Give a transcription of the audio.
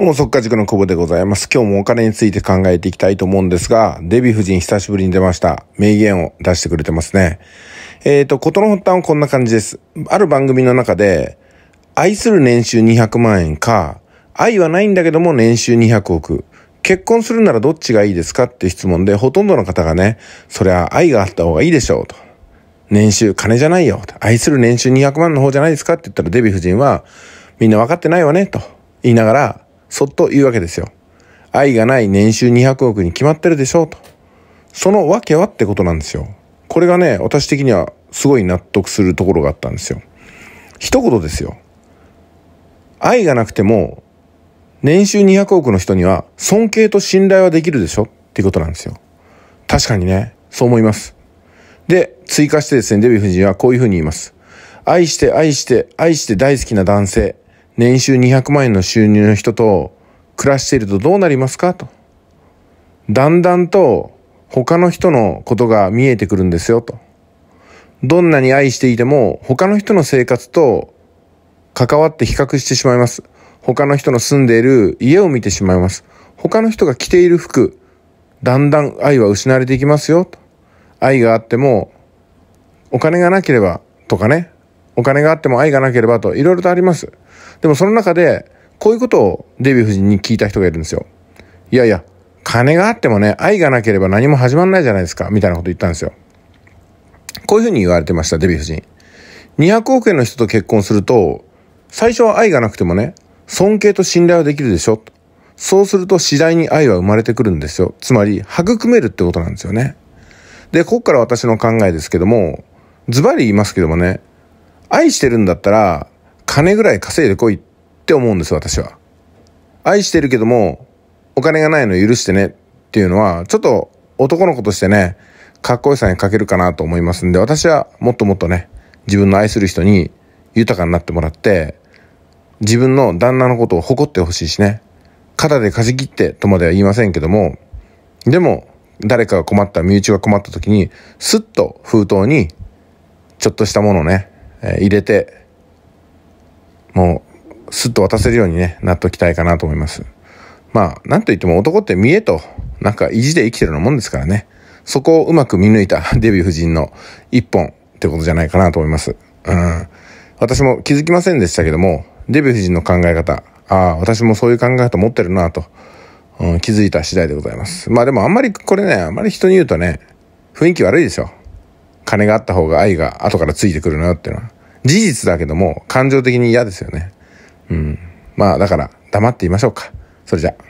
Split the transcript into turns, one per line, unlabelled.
どうも、即化塾の久保でございます。今日もお金について考えていきたいと思うんですが、デヴィ夫人久しぶりに出ました。名言を出してくれてますね。えっ、ー、と、ことの発端はこんな感じです。ある番組の中で、愛する年収200万円か、愛はないんだけども年収200億。結婚するならどっちがいいですかって質問で、ほとんどの方がね、そりゃ愛があった方がいいでしょうと。年収、金じゃないよ。愛する年収200万の方じゃないですかって言ったらデヴィ夫人は、みんな分かってないわね、と言いながら、そっと言うわけですよ。愛がない年収200億に決まってるでしょうと。その訳はってことなんですよ。これがね、私的にはすごい納得するところがあったんですよ。一言ですよ。愛がなくても、年収200億の人には尊敬と信頼はできるでしょっていうことなんですよ。確かにね、そう思います。で、追加してですね、デヴィ夫人はこういうふうに言います。愛して愛して愛して大好きな男性。年収200万円の収入の人と暮らしているとどうなりますかと。だんだんと他の人のことが見えてくるんですよと。どんなに愛していても他の人の生活と関わって比較してしまいます。他の人の住んでいる家を見てしまいます。他の人が着ている服、だんだん愛は失われていきますよと。愛があってもお金がなければとかね。お金があっても愛がなければと、いろいろとあります。でもその中で、こういうことをデヴィ夫人に聞いた人がいるんですよ。いやいや、金があってもね、愛がなければ何も始まんないじゃないですか、みたいなこと言ったんですよ。こういうふうに言われてました、デヴィ夫人。200億円の人と結婚すると、最初は愛がなくてもね、尊敬と信頼はできるでしょ。そうすると次第に愛は生まれてくるんですよ。つまり、育めるってことなんですよね。で、ここから私の考えですけども、ズバリ言いますけどもね、愛してるんだったら、金ぐらい稼いでこいって思うんです、私は。愛してるけども、お金がないの許してねっていうのは、ちょっと男の子としてね、かっこよさに欠けるかなと思いますんで、私はもっともっとね、自分の愛する人に豊かになってもらって、自分の旦那のことを誇ってほしいしね、肩でかじ切ってとまでは言いませんけども、でも、誰かが困った、身内が困った時に、すっと封筒に、ちょっとしたものをね、え入れて、もう、すっと渡せるようにね、なっときたいかなと思います。まあ、なんといっても男って見栄と、なんか意地で生きてるようなもんですからね。そこをうまく見抜いたデビュー夫人の一本ってことじゃないかなと思います。うん。私も気づきませんでしたけども、デビュー夫人の考え方、ああ、私もそういう考え方持ってるなと、うん、気づいた次第でございます。まあでもあんまりこれね、あんまり人に言うとね、雰囲気悪いですよ。金があった方が愛が後からついてくるなっていうのは。事実だけども、感情的に嫌ですよね。うん。まあ、だから、黙っていましょうか。それじゃあ。